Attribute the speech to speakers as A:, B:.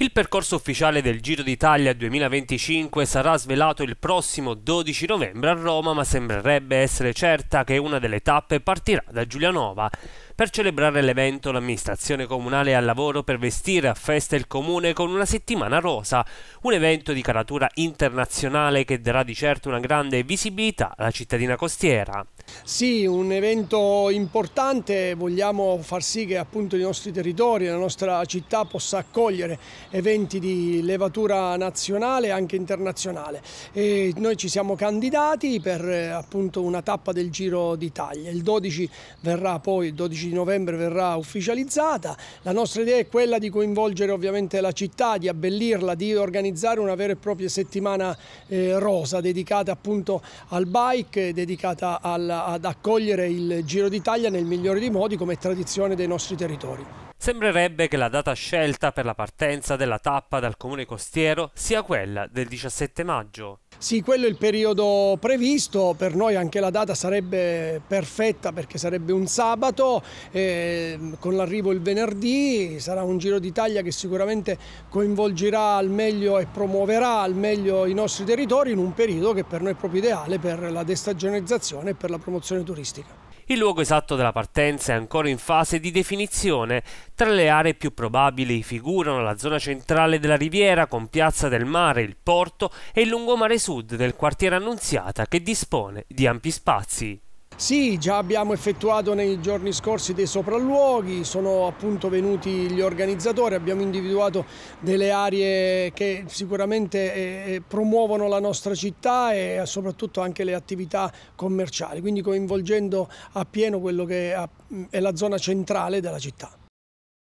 A: Il percorso ufficiale del Giro d'Italia 2025 sarà svelato il prossimo 12 novembre a Roma, ma sembrerebbe essere certa che una delle tappe partirà da Giulianova. Per celebrare l'evento l'amministrazione comunale è al lavoro per vestire a festa il comune con una settimana rosa, un evento di caratura internazionale che darà di certo una grande visibilità alla cittadina costiera.
B: Sì, un evento importante, vogliamo far sì che appunto i nostri territori, la nostra città possa accogliere eventi di levatura nazionale e anche internazionale. E noi ci siamo candidati per eh, appunto una tappa del Giro d'Italia, il 12 verrà poi il 12 di novembre verrà ufficializzata. La nostra idea è quella di coinvolgere ovviamente la città, di abbellirla, di organizzare una vera e propria settimana eh, rosa dedicata appunto al bike, dedicata al, ad accogliere il Giro d'Italia nel migliore dei modi come tradizione dei nostri territori.
A: Sembrerebbe che la data scelta per la partenza della tappa dal comune costiero sia quella del 17 maggio.
B: Sì, quello è il periodo previsto, per noi anche la data sarebbe perfetta perché sarebbe un sabato, eh, con l'arrivo il venerdì sarà un Giro d'Italia che sicuramente coinvolgerà al meglio e promuoverà al meglio i nostri territori in un periodo che per noi è proprio ideale per la destagionalizzazione e per la promozione turistica.
A: Il luogo esatto della partenza è ancora in fase di definizione. Tra le aree più probabili figurano la zona centrale della riviera con Piazza del Mare, il porto e il lungomare sud del quartiere Annunziata che dispone di ampi spazi.
B: Sì, già abbiamo effettuato nei giorni scorsi dei sopralluoghi, sono appunto venuti gli organizzatori, abbiamo individuato delle aree che sicuramente eh, eh, promuovono la nostra città e soprattutto anche le attività commerciali, quindi coinvolgendo appieno quello che è mm, la zona centrale della città.